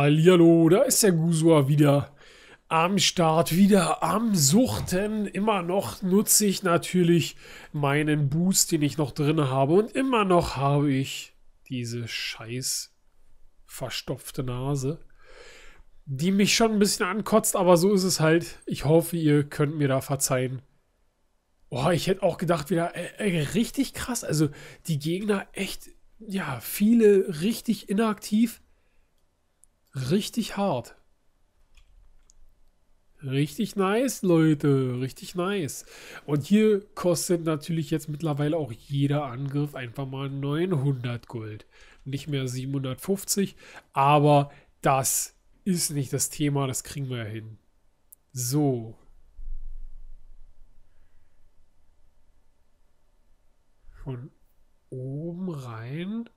Hallihallo, da ist der Gusua wieder am Start, wieder am Suchten. Immer noch nutze ich natürlich meinen Boost, den ich noch drin habe. Und immer noch habe ich diese scheiß verstopfte Nase, die mich schon ein bisschen ankotzt, aber so ist es halt. Ich hoffe, ihr könnt mir da verzeihen. Boah, ich hätte auch gedacht, wieder äh, äh, richtig krass. Also die Gegner echt, ja, viele richtig inaktiv Richtig hart. Richtig nice, Leute. Richtig nice. Und hier kostet natürlich jetzt mittlerweile auch jeder Angriff einfach mal 900 Gold. Nicht mehr 750. Aber das ist nicht das Thema. Das kriegen wir ja hin. So. Von oben rein.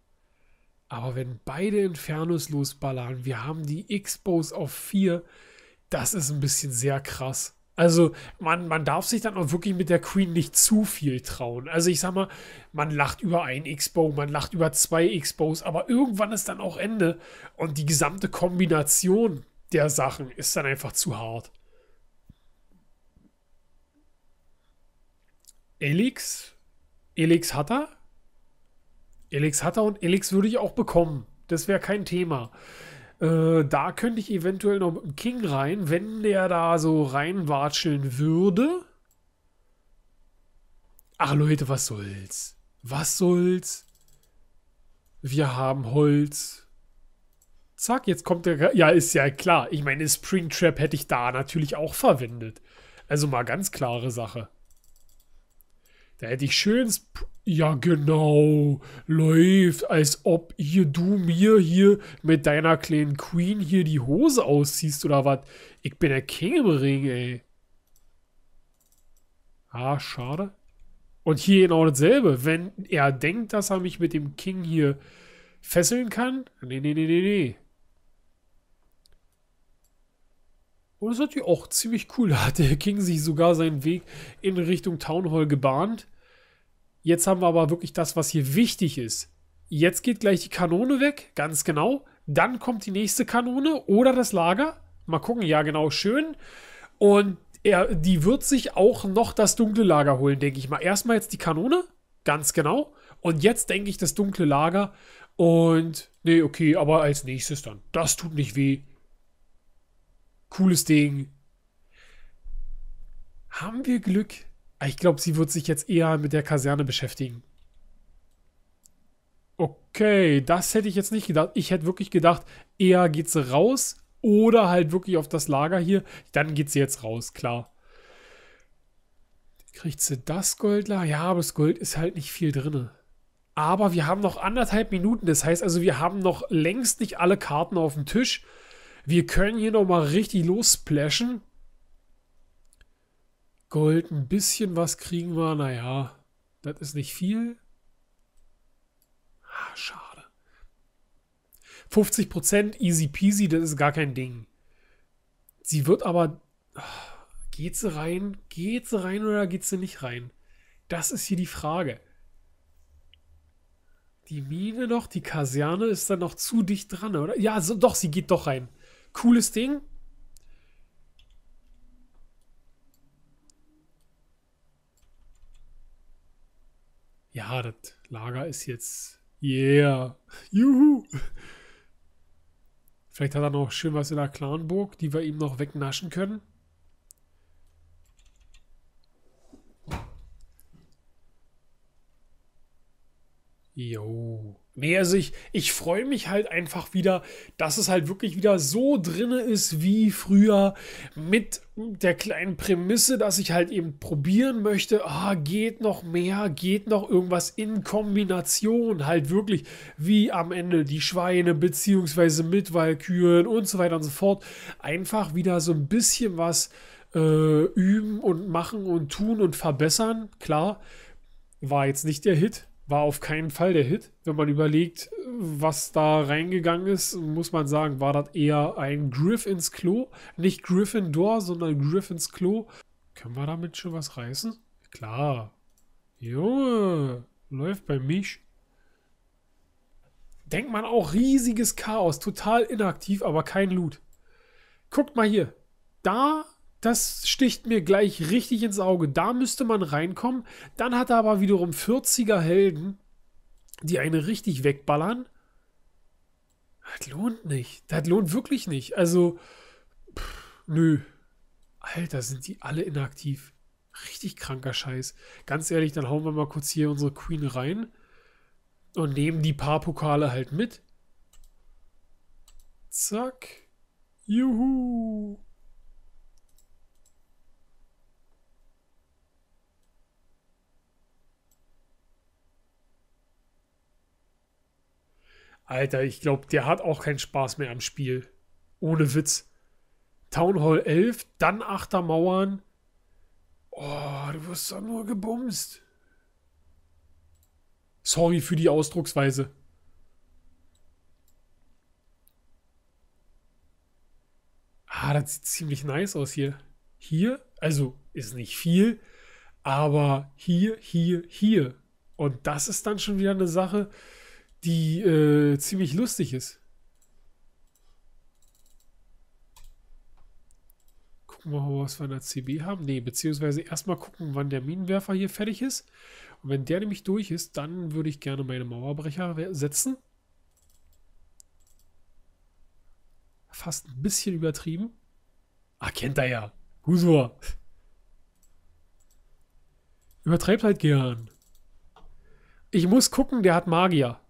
Aber wenn beide Infernos losballern, wir haben die Expos auf 4, das ist ein bisschen sehr krass. Also man, man darf sich dann auch wirklich mit der Queen nicht zu viel trauen. Also ich sag mal, man lacht über ein Expo, man lacht über zwei Expos, aber irgendwann ist dann auch Ende. Und die gesamte Kombination der Sachen ist dann einfach zu hart. Elix? Elix hat er? Elix hat er und Elix würde ich auch bekommen. Das wäre kein Thema. Äh, da könnte ich eventuell noch mit dem King rein, wenn der da so reinwatscheln würde. Ach Leute, was soll's? Was soll's? Wir haben Holz. Zack, jetzt kommt der... Ja, ist ja klar. Ich meine, Springtrap hätte ich da natürlich auch verwendet. Also mal ganz klare Sache. Da hätte ich schönes... Ja, genau. Läuft, als ob hier du mir hier mit deiner kleinen Queen hier die Hose ausziehst oder was. Ich bin der King im Ring, ey. Ah, schade. Und hier genau dasselbe. Wenn er denkt, dass er mich mit dem King hier fesseln kann. Nee, nee, nee, nee, nee. Und das ist natürlich auch ziemlich cool. Da hat der King sich sogar seinen Weg in Richtung Town Hall gebahnt. Jetzt haben wir aber wirklich das, was hier wichtig ist. Jetzt geht gleich die Kanone weg, ganz genau. Dann kommt die nächste Kanone oder das Lager. Mal gucken, ja genau, schön. Und er, die wird sich auch noch das dunkle Lager holen, denke ich mal. Erstmal jetzt die Kanone, ganz genau. Und jetzt denke ich das dunkle Lager. Und nee, okay, aber als nächstes dann. Das tut nicht weh. Cooles Ding. Haben wir Glück? Ah, ich glaube, sie wird sich jetzt eher mit der Kaserne beschäftigen. Okay, das hätte ich jetzt nicht gedacht. Ich hätte wirklich gedacht, eher geht sie raus oder halt wirklich auf das Lager hier. Dann geht sie jetzt raus, klar. Kriegt sie das Gold da? Ja, aber das Gold ist halt nicht viel drin. Aber wir haben noch anderthalb Minuten. Das heißt also, wir haben noch längst nicht alle Karten auf dem Tisch. Wir können hier nochmal richtig losplashen. Gold, ein bisschen was kriegen wir. Naja, das ist nicht viel. Ah, schade. 50% easy peasy, das ist gar kein Ding. Sie wird aber... Ah, geht sie rein? Geht sie rein oder geht sie nicht rein? Das ist hier die Frage. Die Mine noch, die Kaserne ist dann noch zu dicht dran, oder? Ja, so, doch, sie geht doch rein. Cooles Ding. Ja, das Lager ist jetzt. Yeah. Juhu. Vielleicht hat er noch schön was in der Clanburg, die wir ihm noch wegnaschen können. Jo. Nee, sich, ich, freue mich halt einfach wieder, dass es halt wirklich wieder so drinne ist wie früher mit der kleinen Prämisse, dass ich halt eben probieren möchte, ah, geht noch mehr, geht noch irgendwas in Kombination, halt wirklich wie am Ende die Schweine beziehungsweise mit Walküren und so weiter und so fort, einfach wieder so ein bisschen was äh, üben und machen und tun und verbessern, klar, war jetzt nicht der Hit, war auf keinen Fall der Hit. Wenn man überlegt, was da reingegangen ist, muss man sagen, war das eher ein Griff ins Klo. Nicht Gryffindor, sondern Griff ins Klo. Können wir damit schon was reißen? Klar. Junge, läuft bei mich. Denkt man auch riesiges Chaos, total inaktiv, aber kein Loot. Guckt mal hier. Da das sticht mir gleich richtig ins Auge. Da müsste man reinkommen. Dann hat er aber wiederum 40er Helden, die eine richtig wegballern. Das lohnt nicht. Das lohnt wirklich nicht. Also, pff, nö. Alter, sind die alle inaktiv. Richtig kranker Scheiß. Ganz ehrlich, dann hauen wir mal kurz hier unsere Queen rein und nehmen die paar Pokale halt mit. Zack. Juhu. Alter, ich glaube, der hat auch keinen Spaß mehr am Spiel. Ohne Witz. Town Hall 11, dann Achtermauern. Oh, du wirst doch nur gebumst. Sorry für die Ausdrucksweise. Ah, das sieht ziemlich nice aus hier. Hier, also ist nicht viel, aber hier, hier, hier. Und das ist dann schon wieder eine Sache die äh, ziemlich lustig ist. Gucken wir mal, was wir an der CB haben. Ne, beziehungsweise erstmal gucken, wann der Minenwerfer hier fertig ist. Und wenn der nämlich durch ist, dann würde ich gerne meine Mauerbrecher setzen. Fast ein bisschen übertrieben. Ah, kennt er ja. Gusor. Übertreibt halt gern. Ich muss gucken, der hat Magier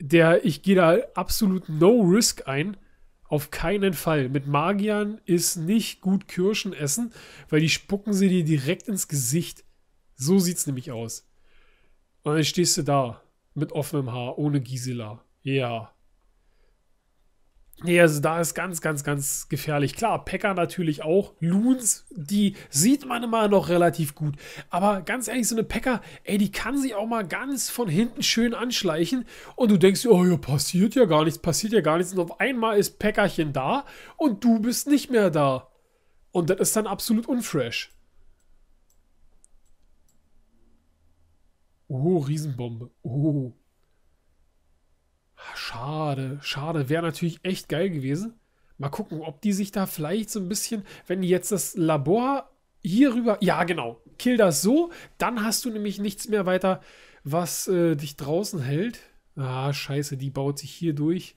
der, ich gehe da absolut no risk ein. Auf keinen Fall. Mit Magiern ist nicht gut Kirschen essen, weil die spucken sie dir direkt ins Gesicht. So sieht's nämlich aus. Und dann stehst du da mit offenem Haar, ohne Gisela. Ja. Nee, also da ist ganz, ganz, ganz gefährlich. Klar, Packer natürlich auch. Loons, die sieht man immer noch relativ gut. Aber ganz ehrlich, so eine Packer, ey, die kann sich auch mal ganz von hinten schön anschleichen. Und du denkst, oh ja, passiert ja gar nichts, passiert ja gar nichts. Und auf einmal ist Packerchen da und du bist nicht mehr da. Und das ist dann absolut unfresh. Oh, Riesenbombe. Oh. Schade, schade. Wäre natürlich echt geil gewesen. Mal gucken, ob die sich da vielleicht so ein bisschen, wenn die jetzt das Labor hierüber, ja genau, kill das so, dann hast du nämlich nichts mehr weiter, was äh, dich draußen hält. Ah, scheiße, die baut sich hier durch.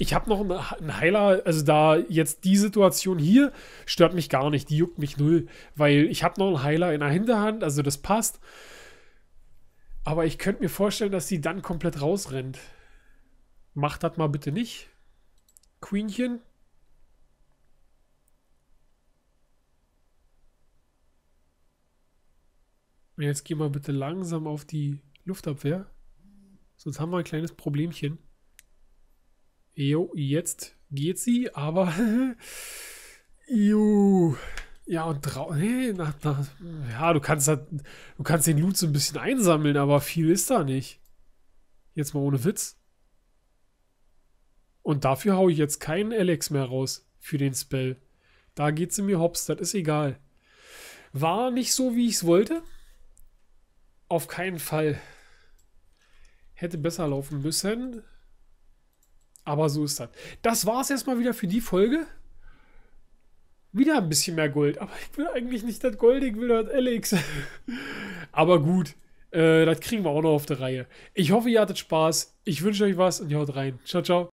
Ich habe noch einen Heiler, also da jetzt die Situation hier stört mich gar nicht, die juckt mich null, weil ich habe noch einen Heiler in der Hinterhand, also das passt. Aber ich könnte mir vorstellen, dass sie dann komplett rausrennt. Macht das mal bitte nicht. Queenchen. Jetzt geh mal bitte langsam auf die Luftabwehr. Sonst haben wir ein kleines Problemchen. Jo, jetzt geht sie, aber... jo. Ja, und draußen, Nee, nach, nach, ja, du kannst, halt, du kannst den Loot so ein bisschen einsammeln, aber viel ist da nicht. Jetzt mal ohne Witz. Und dafür haue ich jetzt keinen Alex mehr raus für den Spell. Da geht sie mir hops, das ist egal. War nicht so, wie ich es wollte. Auf keinen Fall. Hätte besser laufen müssen. Aber so ist das. Das war es erstmal wieder für die Folge wieder ein bisschen mehr Gold. Aber ich will eigentlich nicht das Gold, ich will das Alex. aber gut, äh, das kriegen wir auch noch auf der Reihe. Ich hoffe, ihr hattet Spaß. Ich wünsche euch was und ihr haut rein. Ciao, ciao.